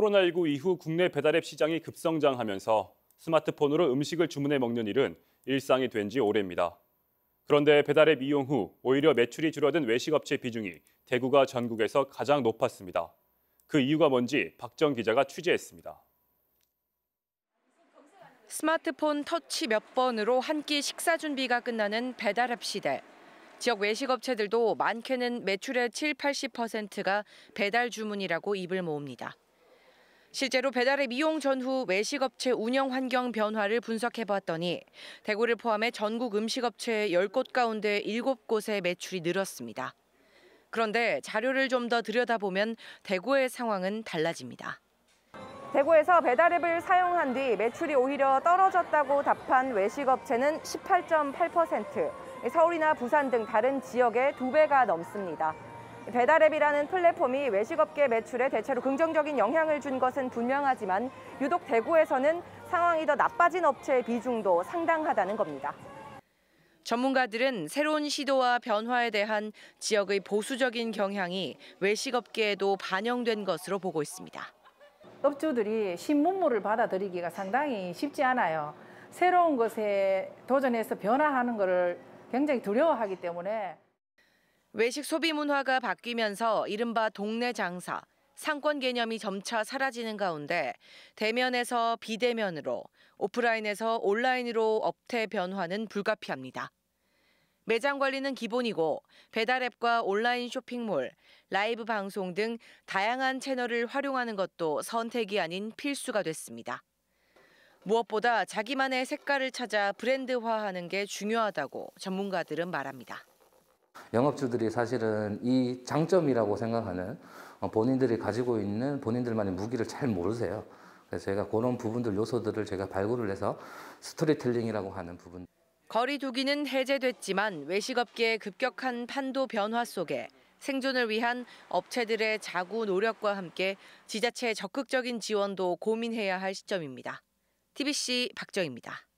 코로나19 이후 국내 배달앱 시장이 급성장하면서 스마트폰으로 음식을 주문해 먹는 일은 일상이 된 지 오래입니다. 그런데 배달앱 이용 후 오히려 매출이 줄어든 외식업체 비중이 대구가 전국에서 가장 높았습니다. 그 이유가 뭔지 박정 기자가 취재했습니다. 스마트폰 터치 몇 번으로 한 끼 식사 준비가 끝나는 배달앱 시대. 지역 외식업체들도 많게는 매출의 7, 80%가 배달 주문이라고 입을 모읍니다. 실제로 배달앱이용 전후 외식업체 운영 환경 변화를 분석해 봤더니 대구를 포함해 전국 음식업체 10곳 가운데 7곳의 매출이 늘었습니다. 그런데 자료를 좀 더 들여다보면 대구의 상황은 달라집니다. 대구에서 배달앱을 사용한 뒤 매출이 오히려 떨어졌다고 답한 외식업체는 18.8%, 서울이나 부산 등 다른 지역의 2배가 넘습니다. 배달앱이라는 플랫폼이 외식업계 매출에 대체로 긍정적인 영향을 준 것은 분명하지만 유독 대구에서는 상황이 더 나빠진 업체의 비중도 상당하다는 겁니다. 전문가들은 새로운 시도와 변화에 대한 지역의 보수적인 경향이 외식업계에도 반영된 것으로 보고 있습니다. 업주들이 신문물을 받아들이기가 상당히 쉽지 않아요. 새로운 것에 도전해서 변화하는 것을 굉장히 두려워하기 때문에 외식 소비 문화가 바뀌면서 이른바 동네 장사, 상권 개념이 점차 사라지는 가운데 대면에서 비대면으로, 오프라인에서 온라인으로 업태 변화는 불가피합니다. 매장 관리는 기본이고 배달앱과 온라인 쇼핑몰, 라이브 방송 등 다양한 채널을 활용하는 것도 선택이 아닌 필수가 됐습니다. 무엇보다 자기만의 색깔을 찾아 브랜드화하는 게 중요하다고 전문가들은 말합니다. 영업주들이 사실은 이 장점이라고 생각하는 어, 본인들이 가지고 있는 본인들만의 무기를 잘 모르세요. 그래서 제가 그런 부분들 요소들을 제가 발굴을 해서 스토리텔링이라고 하는 부분. 거리 두기는 해제됐지만 외식업계의 급격한 판도 변화 속에 생존을 위한 업체들의 자구 노력과 함께 지자체의 적극적인 지원도 고민해야 할 시점입니다. TBC 박정입니다.